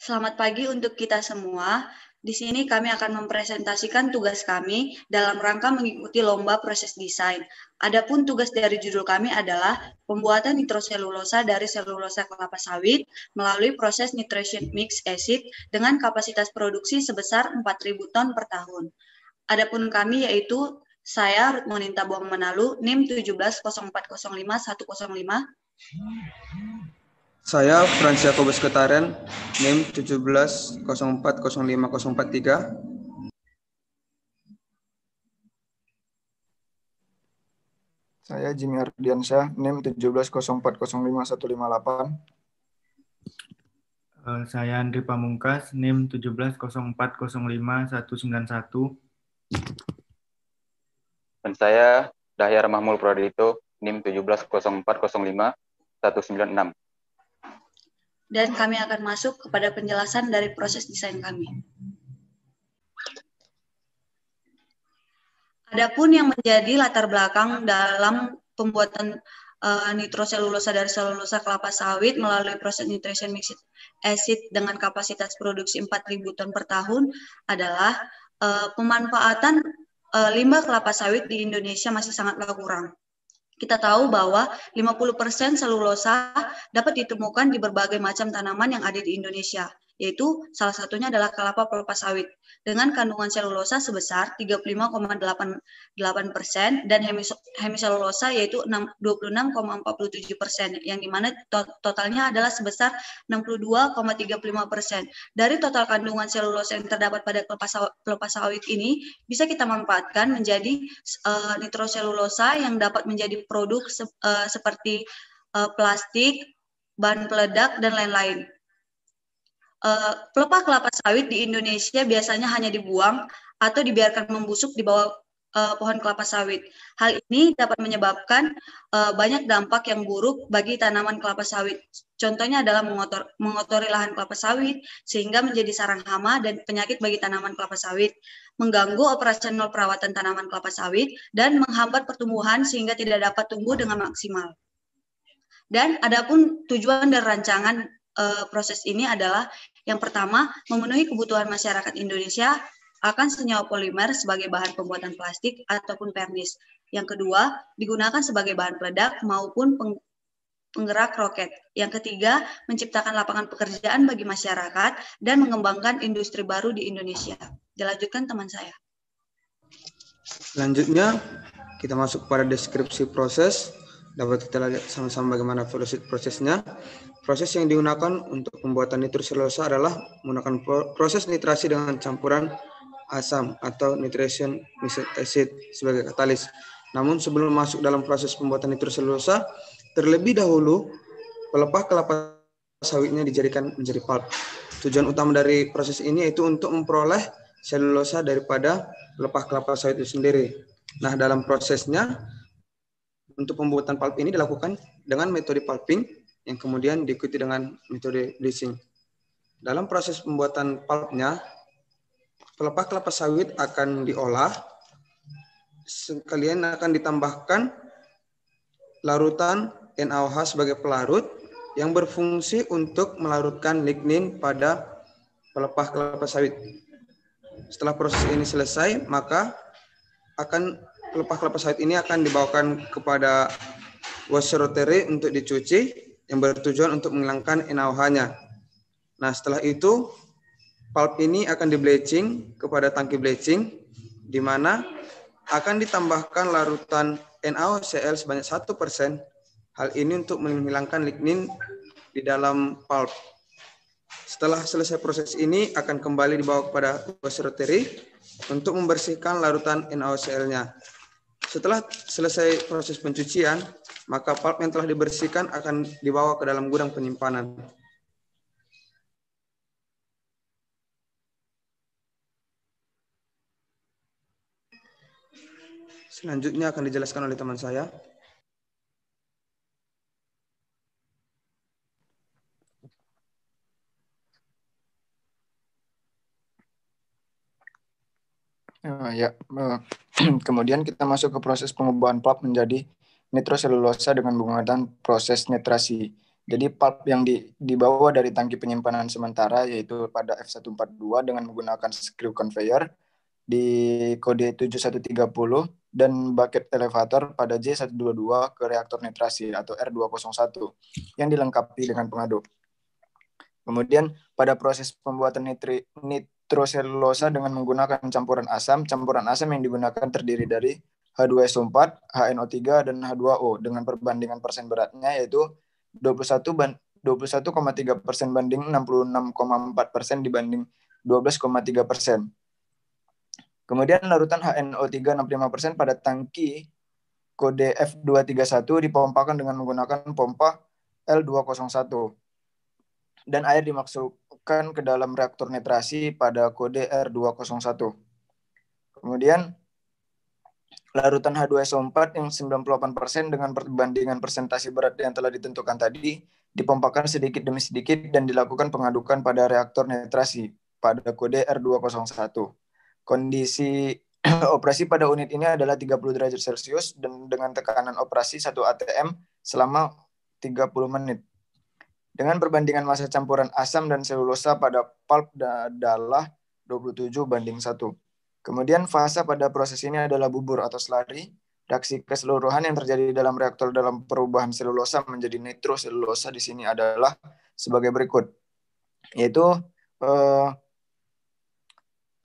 Selamat pagi untuk kita semua. Di sini kami akan mempresentasikan tugas kami dalam rangka mengikuti lomba proses desain. Adapun tugas dari judul kami adalah pembuatan nitroselulosa dari selulosa kelapa sawit melalui proses nitration mix acid dengan kapasitas produksi sebesar 4.000 ton per tahun. Adapun kami yaitu saya Rutmoninta Buang Menalu, NIM 170405105. Saya Frans Kobes Ketaren, NIM 170405043. Saya Jimmy Ardiansyah, NIM 170405158. delapan. Eh, saya Andri Pamungkas, NIM 170405191. Dan saya Dahyar Mahmul Pradito, NIM 170405196 dan kami akan masuk kepada penjelasan dari proses desain kami. Adapun yang menjadi latar belakang dalam pembuatan uh, nitroselulosa dari selulosa kelapa sawit melalui proses nitration mixed acid dengan kapasitas produksi 4.000 ton per tahun adalah uh, pemanfaatan uh, limbah kelapa sawit di Indonesia masih sangatlah kurang. Kita tahu bahwa 50% selulosa dapat ditemukan di berbagai macam tanaman yang ada di Indonesia, yaitu salah satunya adalah kelapa kelapa sawit dengan kandungan selulosa sebesar 35,88 persen dan hemiselulosa yaitu 26,47 persen, yang dimana to totalnya adalah sebesar 62,35 persen. Dari total kandungan selulosa yang terdapat pada kelapa, kelapa sawit ini, bisa kita manfaatkan menjadi uh, nitroselulosa yang dapat menjadi produk se uh, seperti uh, plastik, bahan peledak, dan lain-lain. Eh, pelepah kelapa sawit di Indonesia biasanya hanya dibuang atau dibiarkan membusuk di bawah uh, pohon kelapa sawit. Hal ini dapat menyebabkan uh, banyak dampak yang buruk bagi tanaman kelapa sawit. Contohnya adalah mengotor, mengotori lahan kelapa sawit sehingga menjadi sarang hama dan penyakit bagi tanaman kelapa sawit, mengganggu operasional perawatan tanaman kelapa sawit dan menghambat pertumbuhan sehingga tidak dapat tumbuh dengan maksimal. Dan adapun tujuan dan rancangan uh, proses ini adalah yang pertama, memenuhi kebutuhan masyarakat Indonesia akan senyawa polimer sebagai bahan pembuatan plastik ataupun pernis. Yang kedua, digunakan sebagai bahan peledak maupun peng penggerak roket. Yang ketiga, menciptakan lapangan pekerjaan bagi masyarakat dan mengembangkan industri baru di Indonesia. Dilanjutkan teman saya. Selanjutnya, kita masuk pada deskripsi proses dapat kita lihat sama-sama bagaimana prosesnya. Proses yang digunakan untuk pembuatan nitroselulosa adalah menggunakan proses nitrasi dengan campuran asam atau nitration acid sebagai katalis. Namun sebelum masuk dalam proses pembuatan nitroselulosa, terlebih dahulu pelepah kelapa sawitnya dijadikan menjadi pulp. Tujuan utama dari proses ini yaitu untuk memperoleh selulosa daripada pelepah kelapa sawit itu sendiri. Nah, dalam prosesnya untuk pembuatan pulp ini dilakukan dengan metode pulping yang kemudian diikuti dengan metode bleaching. Dalam proses pembuatan pulpnya, pelepah kelapa sawit akan diolah, sekalian akan ditambahkan larutan NaOH sebagai pelarut yang berfungsi untuk melarutkan lignin pada pelepah kelapa sawit. Setelah proses ini selesai, maka akan pelepah kelapa sawit ini akan dibawakan kepada washeroteri untuk dicuci yang bertujuan untuk menghilangkan naoh Nah, setelah itu pulp ini akan dibleaching kepada tangki bleaching di mana akan ditambahkan larutan NaOCl sebanyak 1%. Hal ini untuk menghilangkan lignin di dalam pulp. Setelah selesai proses ini akan kembali dibawa kepada washeroteri untuk membersihkan larutan NaOCl-nya. Setelah selesai proses pencucian, maka pulp yang telah dibersihkan akan dibawa ke dalam gudang penyimpanan. Selanjutnya akan dijelaskan oleh teman saya. ya, eh, kemudian kita masuk ke proses pengubahan pulp menjadi nitroselulosa dengan menggunakan proses nitrasi. Jadi pulp yang di, dibawa dari tangki penyimpanan sementara yaitu pada F142 dengan menggunakan screw conveyor di kode 7130 dan bucket elevator pada J122 ke reaktor nitrasi atau R201 yang dilengkapi dengan pengaduk. Kemudian pada proses pembuatan nitri, nit, nitroselulosa dengan menggunakan campuran asam. Campuran asam yang digunakan terdiri dari H2SO4, HNO3, dan H2O dengan perbandingan persen beratnya yaitu 21 ban 21,3 persen banding 66,4 persen dibanding 12,3 persen. Kemudian larutan HNO3 65 persen pada tangki kode F231 dipompakan dengan menggunakan pompa L201 dan air dimasuk dimasukkan ke dalam reaktor nitrasi pada kode R201. Kemudian larutan H2SO4 yang 98% dengan perbandingan persentase berat yang telah ditentukan tadi dipompakan sedikit demi sedikit dan dilakukan pengadukan pada reaktor nitrasi pada kode R201. Kondisi operasi pada unit ini adalah 30 derajat Celcius dan dengan tekanan operasi 1 ATM selama 30 menit. Dengan perbandingan masa campuran asam dan selulosa pada pulp adalah 27 banding 1. Kemudian fase pada proses ini adalah bubur atau slurry. Reaksi keseluruhan yang terjadi dalam reaktor dalam perubahan selulosa menjadi nitroselulosa di sini adalah sebagai berikut, yaitu eh,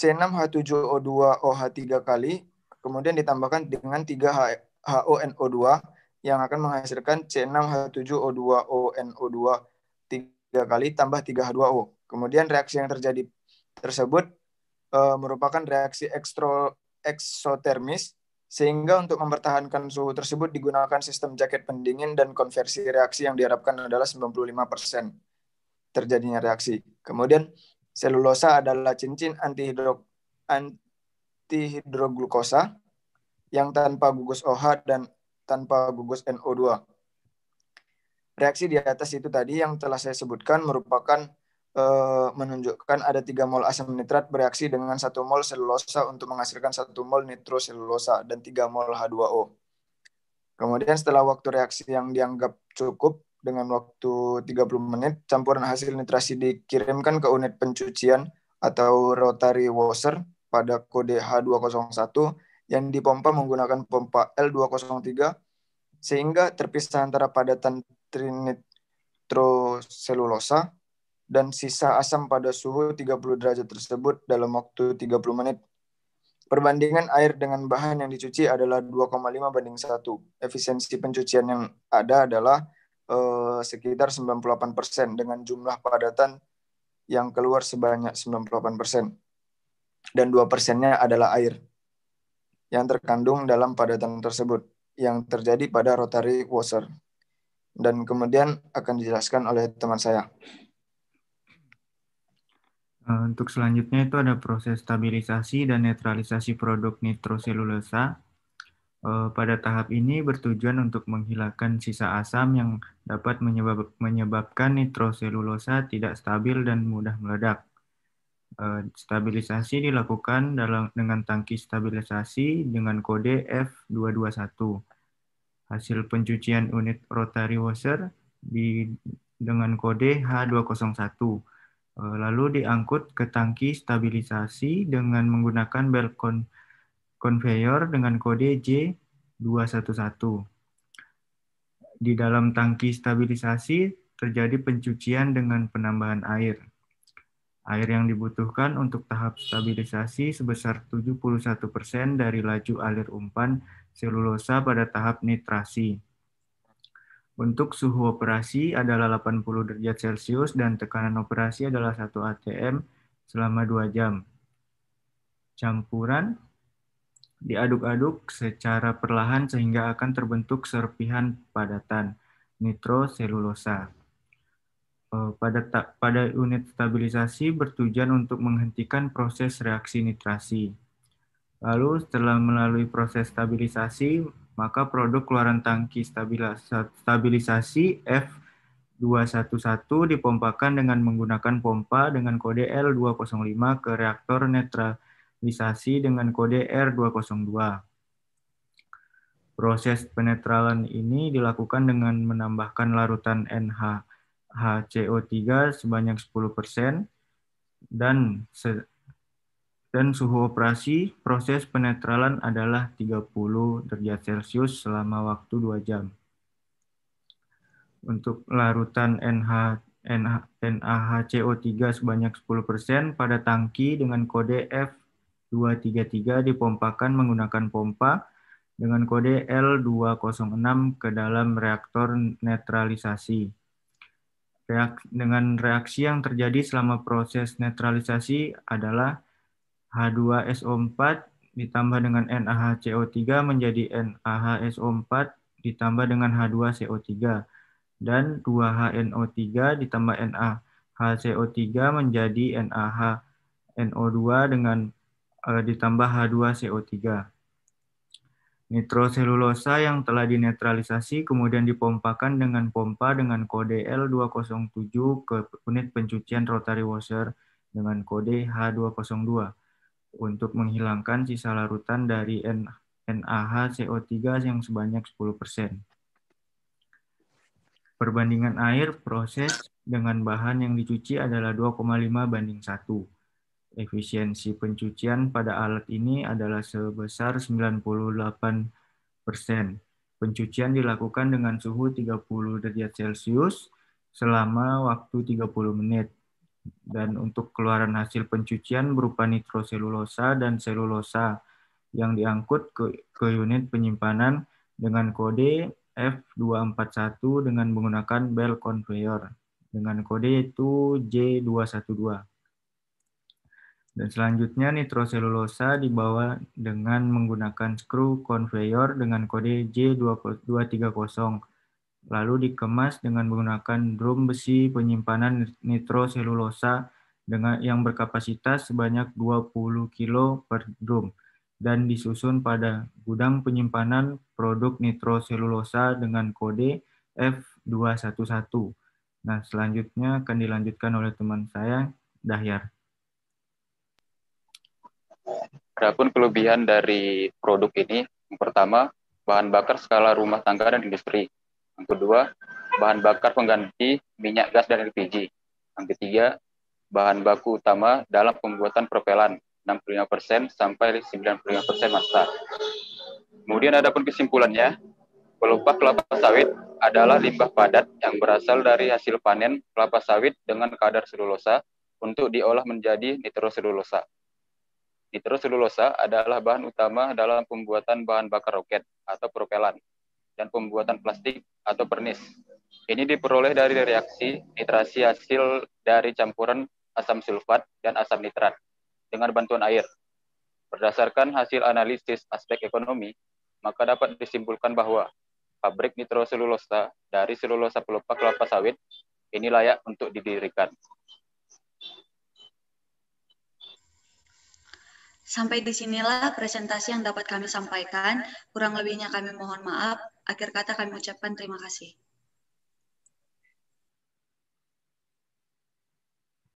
C6H7O2OH3 kali, kemudian ditambahkan dengan 3 HONO2 yang akan menghasilkan C6H7O2ONO2 3 kali tambah 3H2O. Kemudian reaksi yang terjadi tersebut e, merupakan reaksi ekstro, eksotermis, sehingga untuk mempertahankan suhu tersebut digunakan sistem jaket pendingin dan konversi reaksi yang diharapkan adalah 95% terjadinya reaksi. Kemudian selulosa adalah cincin antihidro, antihidroglukosa yang tanpa gugus OH dan tanpa gugus NO2 reaksi di atas itu tadi yang telah saya sebutkan merupakan e, menunjukkan ada tiga mol asam nitrat bereaksi dengan satu mol selulosa untuk menghasilkan satu mol nitroselulosa dan tiga mol H2O. Kemudian setelah waktu reaksi yang dianggap cukup dengan waktu 30 menit, campuran hasil nitrasi dikirimkan ke unit pencucian atau rotary washer pada kode H201 yang dipompa menggunakan pompa L203 sehingga terpisah antara padatan trinitroselulosa dan sisa asam pada suhu 30 derajat tersebut dalam waktu 30 menit. Perbandingan air dengan bahan yang dicuci adalah 2,5 banding 1. Efisiensi pencucian yang ada adalah eh, sekitar 98% dengan jumlah padatan yang keluar sebanyak 98%. Dan 2 persennya adalah air yang terkandung dalam padatan tersebut yang terjadi pada rotary washer dan kemudian akan dijelaskan oleh teman saya. Eh, untuk selanjutnya itu ada proses stabilisasi dan netralisasi produk nitroselulosa. Eh, pada tahap ini bertujuan untuk menghilangkan sisa asam yang dapat menyebab, menyebabkan nitroselulosa tidak stabil dan mudah meledak. Eh, stabilisasi dilakukan dalam, dengan tangki stabilisasi dengan kode F221 hasil pencucian unit rotary washer di dengan kode H201 eh, lalu diangkut ke tangki stabilisasi dengan menggunakan belt con conveyor dengan kode J211 di dalam tangki stabilisasi terjadi pencucian dengan penambahan air Air yang dibutuhkan untuk tahap stabilisasi sebesar 71% dari laju alir umpan selulosa pada tahap nitrasi. Untuk suhu operasi adalah 80 derajat Celcius dan tekanan operasi adalah 1 atm selama 2 jam. Campuran diaduk-aduk secara perlahan sehingga akan terbentuk serpihan padatan nitroselulosa. Eh, pada pada unit stabilisasi bertujuan untuk menghentikan proses reaksi nitrasi. Lalu setelah melalui proses stabilisasi, maka produk keluaran tangki stabilisasi F211 dipompakan dengan menggunakan pompa dengan kode L205 ke reaktor netralisasi dengan kode R202. Proses penetralan ini dilakukan dengan menambahkan larutan NH HCO3 sebanyak 10% dan se dan suhu operasi proses penetralan adalah 30 derajat Celcius selama waktu 2 jam. Untuk larutan NH, NH, NaHCO3 sebanyak 10% pada tangki dengan kode F233 dipompakan menggunakan pompa dengan kode L206 ke dalam reaktor netralisasi Reak, dengan reaksi yang terjadi selama proses netralisasi adalah H2SO4 ditambah dengan NaHCO3 menjadi NaHSO4 ditambah dengan H2CO3 dan 2HNO3 ditambah NaHCO3 menjadi NaHNO2 dengan e, ditambah H2CO3. Nitroselulosa yang telah dinetralisasi kemudian dipompakan dengan pompa dengan kode L207 ke unit pencucian rotary washer dengan kode H202 untuk menghilangkan sisa larutan dari NaHCO3 yang sebanyak 10%. Perbandingan air proses dengan bahan yang dicuci adalah 2,5 banding 1 Efisiensi pencucian pada alat ini adalah sebesar 98 persen. Pencucian dilakukan dengan suhu 30 derajat Celcius selama waktu 30 menit. Dan untuk keluaran hasil pencucian berupa nitroselulosa dan selulosa yang diangkut ke, ke unit penyimpanan dengan kode F241 dengan menggunakan bell conveyor dengan kode itu J212. Dan selanjutnya nitroselulosa dibawa dengan menggunakan skru conveyor dengan kode J230 lalu dikemas dengan menggunakan drum besi penyimpanan nitroselulosa dengan yang berkapasitas sebanyak 20 kilo per drum dan disusun pada gudang penyimpanan produk nitroselulosa dengan kode F211. Nah, selanjutnya akan dilanjutkan oleh teman saya Dahyar. Adapun kelebihan dari produk ini, yang pertama, bahan bakar skala rumah tangga dan industri. Yang kedua, bahan bakar pengganti minyak gas dan LPG. Yang ketiga, bahan baku utama dalam pembuatan propelan 65% sampai 95% massa. Kemudian adapun kesimpulannya, pelupa kelapa sawit adalah limbah padat yang berasal dari hasil panen kelapa sawit dengan kadar selulosa untuk diolah menjadi nitroselulosa. Nitroselulosa adalah bahan utama dalam pembuatan bahan bakar roket atau propelan dan pembuatan plastik atau pernis. Ini diperoleh dari reaksi nitrasi hasil dari campuran asam sulfat dan asam nitrat dengan bantuan air. Berdasarkan hasil analisis aspek ekonomi, maka dapat disimpulkan bahwa pabrik nitroselulosa dari selulosa pelupa kelapa sawit ini layak untuk didirikan. Sampai di sinilah presentasi yang dapat kami sampaikan. Kurang lebihnya kami mohon maaf. Akhir kata kami ucapkan terima kasih.